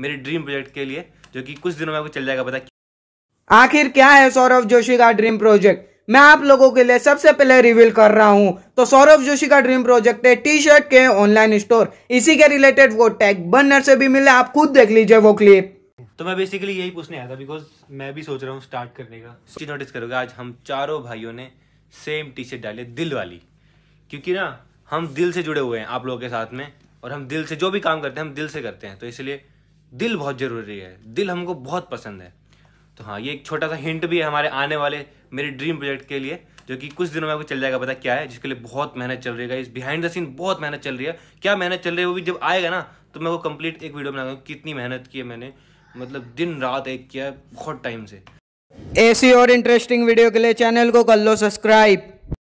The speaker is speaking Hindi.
मेरे ड्रीम प्रोजेक्ट के लिए जो कि कुछ दिनों में आपको चल जाएगा पता आखिर क्या है सौरभ जोशी का ड्रीम प्रोजेक्ट मैं आप लोगों के लिए सबसे पहले रिवील कर रहा हूं तो सौरभ जोशी का ड्रीम प्रोजेक्ट है टी शर्ट के ऑनलाइन स्टोर इसी के रिलेटेड वो टैग बनर से भी मिले आप खुद देख लीजिए वो क्लिप तो मैं बेसिकली यही पूछने आया था बिकॉज मैं भी सोच रहा हूँ स्टार्ट करने का नोटिस करोगे आज हम चारों भाइयों ने सेम टी शर्ट डाली दिल वाली क्योंकि ना हम दिल से जुड़े हुए हैं आप लोगों के साथ में और हम दिल से जो भी काम करते हैं हम दिल से करते हैं तो इसलिए दिल बहुत ज़रूरी है दिल हमको बहुत पसंद है तो हाँ ये एक छोटा सा हिंट भी है हमारे आने वाले मेरे ड्रीम प्रोजेक्ट के लिए जो कि कुछ दिनों में आपको चल जाएगा पता क्या है जिसके लिए बहुत मेहनत चल रही है इस बिहाइंड द सीन बहुत मेहनत चल रही है क्या मेहनत चल रही है वो भी जब आएगा ना तो मैं वो कंप्लीट एक वीडियो बनाऊंगा कितनी मेहनत की है मैंने मतलब दिन रात एक किया बहुत टाइम से ऐसी और इंटरेस्टिंग वीडियो के लिए चैनल को कर लो सब्सक्राइब